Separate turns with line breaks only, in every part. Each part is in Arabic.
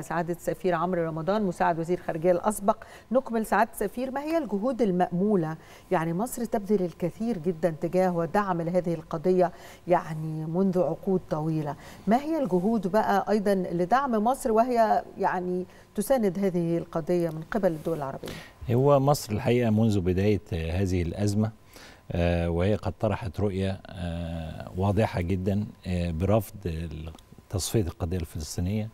سعادة سفير عمرو رمضان مساعد وزير خارجية الأسبق نكمل سعادة سفير ما هي الجهود المأمولة يعني مصر تبذل الكثير جدا تجاه ودعم لهذه القضية يعني منذ عقود طويلة ما هي الجهود بقى أيضا لدعم مصر وهي يعني تساند هذه القضية من قبل الدول العربية
هو مصر الحقيقة منذ بداية هذه الأزمة آه، وهي قد طرحت رؤية آه، واضحة جدا آه، برفض تصفية القضية الفلسطينية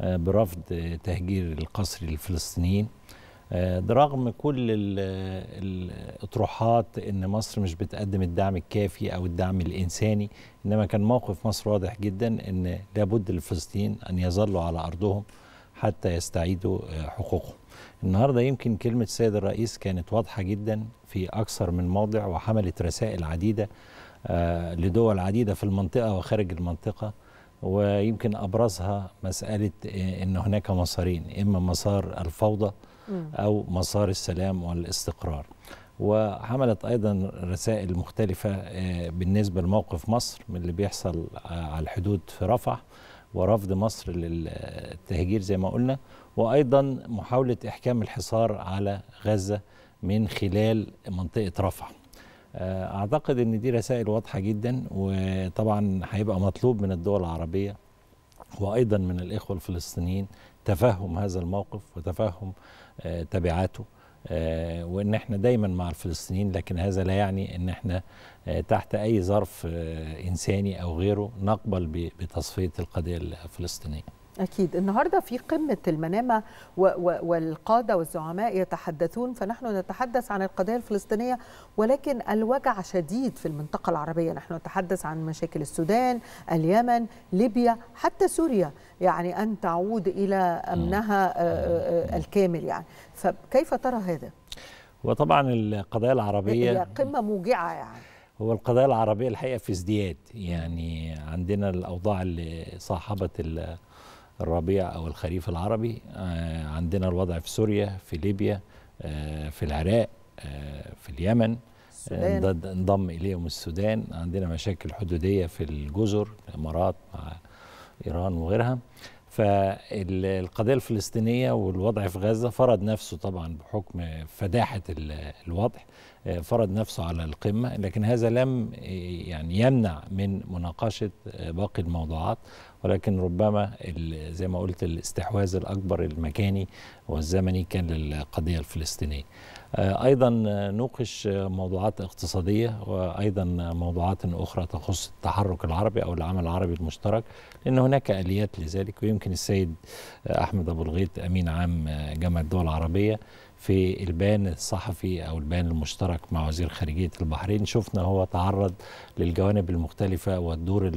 آه، برفض تهجير القصر للفلسطينيين برغم آه، كل الاطروحات ان مصر مش بتقدم الدعم الكافي او الدعم الانساني انما كان موقف مصر واضح جدا ان لابد للفلسطينيين ان يظلوا على ارضهم حتى يستعيدوا آه، حقوقهم النهارده يمكن كلمه السيد الرئيس كانت واضحه جدا في اكثر من موضع وحملت رسائل عديده لدول عديده في المنطقه وخارج المنطقه ويمكن ابرزها مساله إيه، ان هناك مسارين اما مسار الفوضى او مسار السلام والاستقرار وعملت ايضا رسائل مختلفه إيه، بالنسبه لموقف مصر من اللي بيحصل آه، على الحدود في رفح ورفض مصر للتهجير زي ما قلنا وايضا محاوله احكام الحصار على غزه من خلال منطقه رفح آه، اعتقد ان دي رسائل واضحه جدا وطبعا هيبقى مطلوب من الدول العربيه وايضا من الاخوه الفلسطينيين تفهم هذا الموقف وتفهم آه، تبعاته آه، وان احنا دايما مع الفلسطينيين لكن هذا لا يعني ان احنا تحت اي ظرف انساني او غيره نقبل بتصفيه القضيه الفلسطينيه
أكيد النهاردة في قمة المنامة والقادة والزعماء يتحدثون فنحن نتحدث عن القضية الفلسطينية ولكن الوجع شديد في المنطقة العربية نحن نتحدث عن مشاكل السودان اليمن ليبيا حتى سوريا يعني أن تعود إلى أمنها آه، آه، آه، الكامل يعني فكيف ترى هذا؟
وطبعا القضايا العربية هي
قمة موجعة يعني
هو القضايا العربية الحقيقة في ازدياد يعني عندنا الأوضاع اللي صاحبت الربيع أو الخريف العربي آه، عندنا الوضع في سوريا في ليبيا آه، في العراق آه، في اليمن انضم إليهم السودان عندنا مشاكل حدودية في الجزر الإمارات مع إيران وغيرها فالقضية الفلسطينية والوضع في غزة فرض نفسه طبعا بحكم فداحة الوضع آه، فرض نفسه على القمة لكن هذا لم آه، يعني يمنع من مناقشة آه، باقي الموضوعات ولكن ربما زي ما قلت الاستحواذ الأكبر المكاني والزمني كان للقضية الفلسطينية أيضا نوقش موضوعات اقتصادية وأيضا موضوعات أخرى تخص التحرك العربي أو العمل العربي المشترك لأن هناك آليات لذلك ويمكن السيد أحمد أبو الغيط أمين عام جامعة الدول العربية في البيان الصحفي او البيان المشترك مع وزير خارجيه البحرين شفنا هو تعرض للجوانب المختلفه والدور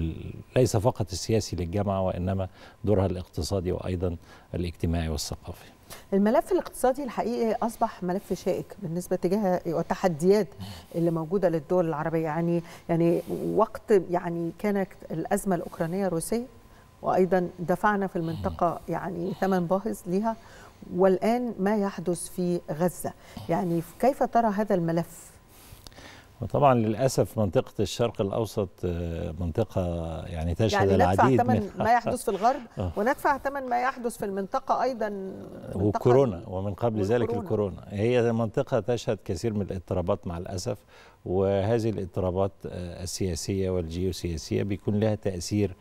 ليس فقط السياسي للجامعه وانما دورها الاقتصادي وايضا الاجتماعي والثقافي.
الملف الاقتصادي الحقيقي اصبح ملف شائك بالنسبه تجاه التحديات اللي موجوده للدول العربيه يعني يعني وقت يعني كانت الازمه الاوكرانيه الروسيه وايضا دفعنا في المنطقه يعني ثمن باهظ ليها والآن ما يحدث في غزة يعني كيف ترى هذا الملف؟
وطبعا للاسف منطقه الشرق الاوسط آه، منطقه يعني تشهد يعني العديد ندفع ثمن ما يحدث في
الغرب آه. وندفع ثمن ما يحدث في المنطقه ايضا منطقة
وكورونا ومن قبل والكورونا. ذلك الكورونا هي منطقه تشهد كثير من الاضطرابات مع الاسف وهذه الاضطرابات آه، السياسيه والجيوسياسيه بيكون لها تاثير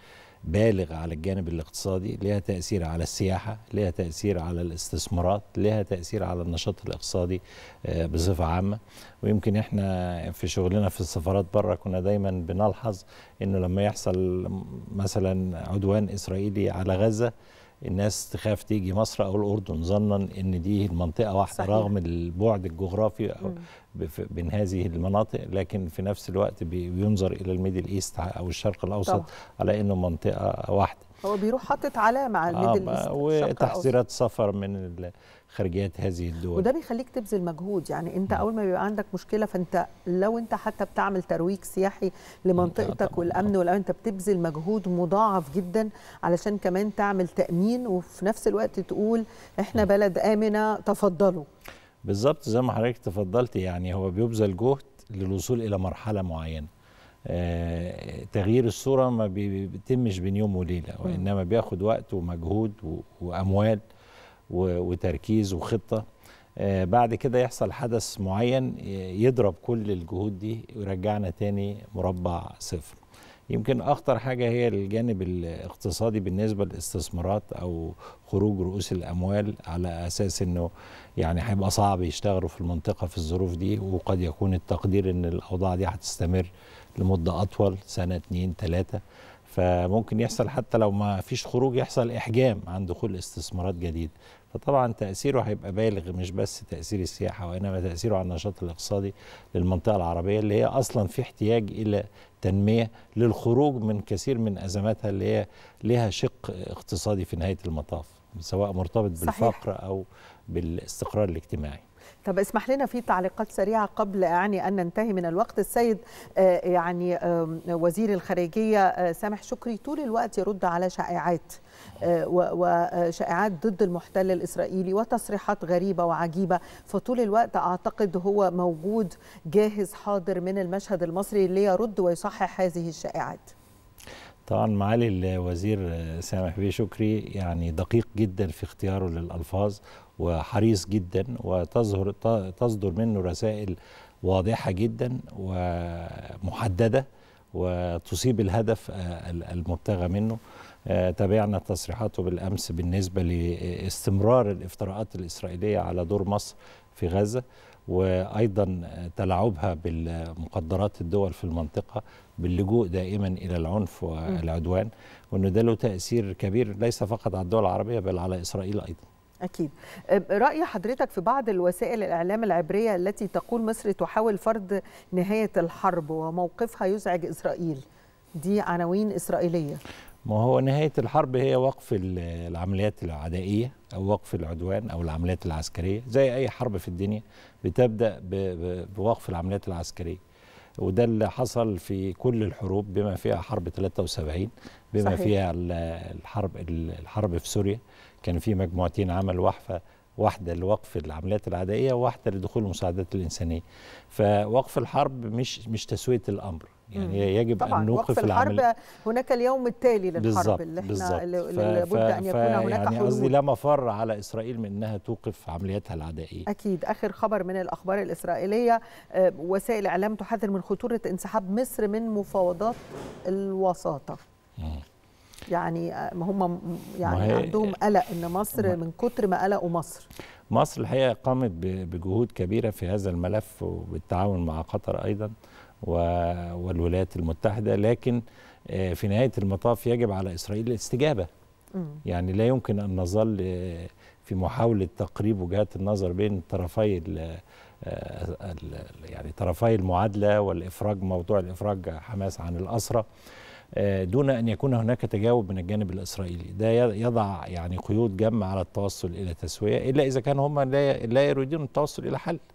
بالغ على الجانب الاقتصادي لها تأثير على السياحة لها تأثير على الاستثمارات لها تأثير على النشاط الاقتصادي آه، بصفة عامة ويمكن احنا في شغلنا في السفارات بره كنا دايما بنلحظ انه لما يحصل مثلا عدوان اسرائيلي على غزة الناس تخاف تيجي مصر او الاردن ظنا ان دي المنطقه واحده صحيح. رغم البعد الجغرافي بين هذه المناطق لكن في نفس الوقت بينظر الى الميدل ايست او الشرق الاوسط طبعا. على انه منطقه واحده
هو بيروح حاطط علامه على آه، الميدل ايست وتحذيرات
سفر من خارجيات هذه الدول وده
بيخليك تبذل مجهود يعني انت اول ما بيبقى عندك مشكله فانت لو انت حتى بتعمل ترويج سياحي لمنطقتك والامن والامان انت بتبذل مجهود مضاعف جدا علشان كمان تعمل تامين وفي نفس الوقت تقول احنا بلد امنه تفضلوا
بالظبط زي ما حضرتك تفضلت يعني هو بيبذل جهد للوصول الى مرحله معينه آه، تغيير الصورة ما بيتمش بين يوم وليلة وإنما بياخد وقت ومجهود وأموال وتركيز وخطة آه، بعد كده يحصل حدث معين يضرب كل الجهود دي ويرجعنا تاني مربع صفر يمكن أخطر حاجة هي الجانب الاقتصادي بالنسبة للاستثمارات أو خروج رؤوس الأموال على أساس أنه يعني هيبقى صعب يشتغلوا في المنطقة في الظروف دي وقد يكون التقدير أن الأوضاع دي هتستمر لمده اطول سنه اتنين تلاته فممكن يحصل حتى لو ما فيش خروج يحصل احجام عن دخول استثمارات جديده فطبعا تاثيره هيبقى بالغ مش بس تاثير السياحه وانما تاثيره على النشاط الاقتصادي للمنطقه العربيه اللي هي اصلا في احتياج الى تنميه للخروج من كثير من ازماتها اللي هي لها شق اقتصادي في نهايه المطاف سواء مرتبط بالفقر او بالاستقرار الاجتماعي
طب اسمح لنا في تعليقات سريعه قبل يعني ان ننتهي من الوقت السيد آه، يعني وزير الخارجيه آه، سامح شكري طول الوقت يرد على شائعات آه، وشائعات ضد المحتل الاسرائيلي وتصريحات غريبه وعجيبه فطول الوقت اعتقد هو موجود جاهز حاضر من المشهد المصري ليرد ويصحح هذه الشائعات
طبعا معالي الوزير سامح بيه شكري يعني دقيق جدا في اختياره للالفاظ وحريص جدا وتظهر تصدر منه رسائل واضحه جدا ومحدده وتصيب الهدف المبتغى منه آه، تابعنا تصريحاته بالامس بالنسبه لاستمرار الافتراءات الاسرائيليه على دور مصر في غزه وايضا تلاعبها بالمقدرات الدول في المنطقه باللجوء دائما الى العنف والعدوان وانه ده له تاثير كبير ليس فقط على الدول العربيه بل على اسرائيل ايضا.
أكيد أه، رأي حضرتك في بعض الوسائل الإعلام العبرية التي تقول مصر تحاول فرض نهاية الحرب وموقفها يزعج إسرائيل دي عناوين إسرائيلية
ما هو نهاية الحرب هي وقف العمليات العدائية أو وقف العدوان أو العمليات العسكرية زي أي حرب في الدنيا بتبدأ بوقف العمليات العسكرية وده اللي حصل في كل الحروب بما فيها حرب 73 بما صحيح. فيها الحرب الحرب في سوريا كان في مجموعتين عمل وحفه واحده لوقف العمليات العدائيه وواحده لدخول المساعدات الانسانيه فوقف الحرب مش مش تسويه الامر يعني يجب طبعا ان نوقف وقف الحرب
هناك اليوم التالي للحرب اللي احنا اللي لابد ان يكون هناك يعني حلول قصدي لا
مفر على اسرائيل من انها توقف عملياتها العدائيه
اكيد اخر خبر من الاخبار الاسرائيليه آه، وسائل الاعلام تحذر من خطوره انسحاب مصر من مفاوضات الوساطه يعني،, آه، يعني ما هم يعني ما عندهم آه، قلق ان مصر من كتر ما قلقوا مصر
مصر الحقيقه قامت بجهود كبيره في هذا الملف وبالتعاون مع قطر ايضا والولايات المتحده لكن آه، في نهايه المطاف يجب على اسرائيل الاستجابه يعني لا يمكن ان نظل في محاوله تقريب وجهات النظر بين طرفي يعني طرفي المعادله والافراج موضوع الافراج حماس عن الاسره آه، دون أن يكون هناك تجاوب من الجانب الإسرائيلي ده يضع يعني قيود جم على التوصل إلى تسوية إلا إذا كان هم لا يريدون التوصل إلى حل